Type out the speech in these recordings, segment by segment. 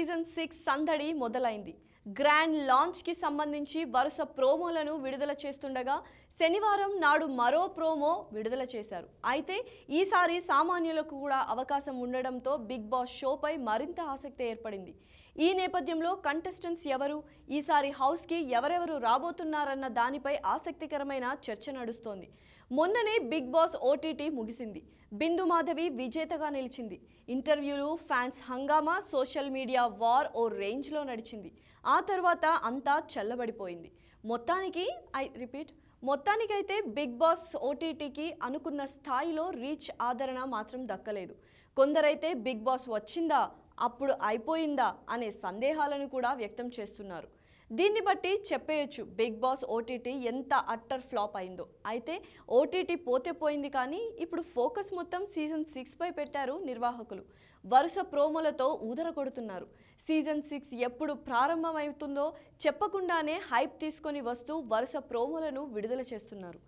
season six సందడి మొదలైంది grand లాంచ్కి సంబంధించి వరుస ప్రోమోలను విడుదల చేస్తుండగా శనివారం నాడు మరో ప్రోమో విడుదల చేశారు అయితే ఈసారి సామాన్యులకు కూడా అవకాశం ఉండడంతో బిగ్ బాస్ షోపై మరింత ఆసక్తి ఏర్పడింది ఈ నేపథ్యంలో కంటెస్టెంట్స్ ఎవరు ఈసారి హౌస్కి ఎవరెవరు రాబోతున్నారన్న దానిపై ఆసక్తికరమైన చర్చ నడుస్తోంది మొన్ననే బిగ్ బాస్ ఓటీటీ ముగిసింది బిందు మాధవి విజేతగా నిలిచింది ఇంటర్వ్యూలు ఫ్యాన్స్ హంగామా సోషల్ మీడియా వార్ ఓ రేంజ్లో నడిచింది ఆ తర్వాత అంతా చల్లబడిపోయింది మొత్తానికి ఐ రిపీట్ మొత్తానికైతే బిగ్ బాస్ ఓటీటీకి అనుకున్న స్థాయిలో రీచ్ ఆదరణ మాత్రం దక్కలేదు కొందరైతే బిగ్ బాస్ వచ్చిందా అప్పుడు అయిపోయిందా అనే సందేహాలను కూడా వ్యక్తం చేస్తున్నారు దీన్ని బట్టి చెప్పేయచ్చు బిగ్ బాస్ ఓటీటీ ఎంత అట్టర్ ఫ్లాప్ అయిందో అయితే ఓటీటీ పోతే పోయింది కానీ ఇప్పుడు ఫోకస్ మొత్తం సీజన్ సిక్స్పై పెట్టారు నిర్వాహకులు వరుస ప్రోమోలతో ఊదర కొడుతున్నారు సీజన్ సిక్స్ ఎప్పుడు ప్రారంభమవుతుందో చెప్పకుండానే హైప్ తీసుకొని వస్తూ వరుస ప్రోమోలను విడుదల చేస్తున్నారు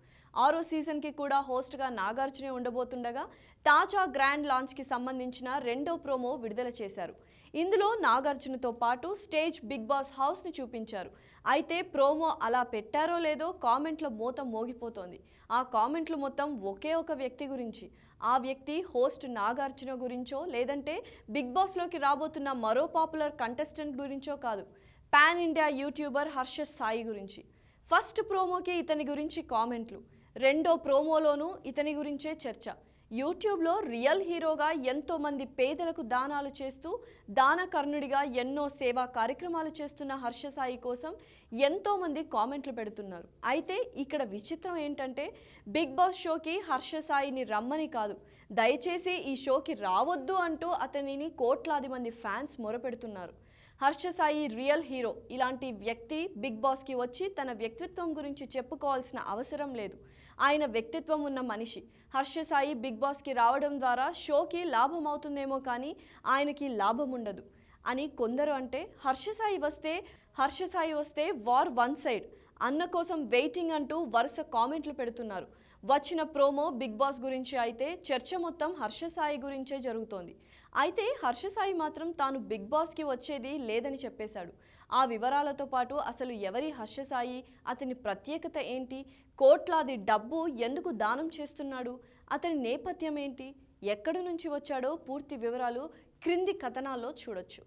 ఆరో సీజన్కి కూడా హోస్ట్గా నాగార్జునే ఉండబోతుండగా తాజా గ్రాండ్ లాంచ్కి సంబంధించిన రెండో ప్రోమో విడుదల చేశారు ఇందులో నాగార్జునతో పాటు స్టేజ్ బిగ్ బాస్ హౌస్ని చూపించారు అయితే ప్రోమో అలా పెట్టారో లేదో కామెంట్ల మూత మోగిపోతోంది ఆ కామెంట్లు మొత్తం ఒకే ఒక వ్యక్తి గురించి ఆ వ్యక్తి హోస్ట్ నాగార్జున గురించో లేదంటే బిగ్ బాస్లోకి రాబోతున్న మరో పాపులర్ కంటెస్టెంట్ గురించో కాదు pan India YouTuber Harsha Sai గురించి ఫస్ట్ ప్రోమోకి ఇతని గురించి కామెంట్లు రెండో ప్రోమోలోనూ ఇతని గురించే చర్చ యూట్యూబ్లో రియల్ హీరోగా ఎంతోమంది పేదలకు దానాలు చేస్తూ దానకర్ణుడిగా ఎన్నో సేవా కార్యక్రమాలు చేస్తున్న హర్షసాయి కోసం ఎంతోమంది కామెంట్లు పెడుతున్నారు అయితే ఇక్కడ విచిత్రం ఏంటంటే బిగ్ బాస్ షోకి హర్షసాయిని రమ్మని కాదు దయచేసి ఈ షోకి రావద్దు అంటూ అతనిని కోట్లాది మంది ఫ్యాన్స్ మొరపెడుతున్నారు హర్ష సాయి రియల్ హీరో ఇలాంటి వ్యక్తి బిగ్ బాస్కి వచ్చి తన వ్యక్తిత్వం గురించి చెప్పుకోవాల్సిన అవసరం లేదు ఆయన వ్యక్తిత్వం ఉన్న మనిషి హర్ష సాయి బిగ్ బాస్కి రావడం ద్వారా షోకి లాభం అవుతుందేమో కానీ ఆయనకి లాభం ఉండదు అని కొందరు అంటే హర్షసాయి వస్తే హర్షసాయి వస్తే వార్ వన్ సైడ్ అన్న కోసం వెయిటింగ్ అంటూ వరుస కామెంట్లు పెడుతున్నారు వచ్చిన ప్రోమో బిగ్ బాస్ గురించి అయితే చర్చ మొత్తం హర్షసాయి గురించే జరుగుతోంది అయితే హర్షసాయి మాత్రం తాను బిగ్ బాస్కి వచ్చేది లేదని చెప్పేశాడు ఆ వివరాలతో పాటు అసలు ఎవరి హర్షసాయి అతని ప్రత్యేకత ఏంటి కోట్లాది డబ్బు ఎందుకు దానం చేస్తున్నాడు అతని నేపథ్యం ఏంటి ఎక్కడి నుంచి వచ్చాడో పూర్తి వివరాలు క్రింది కథనాల్లో చూడొచ్చు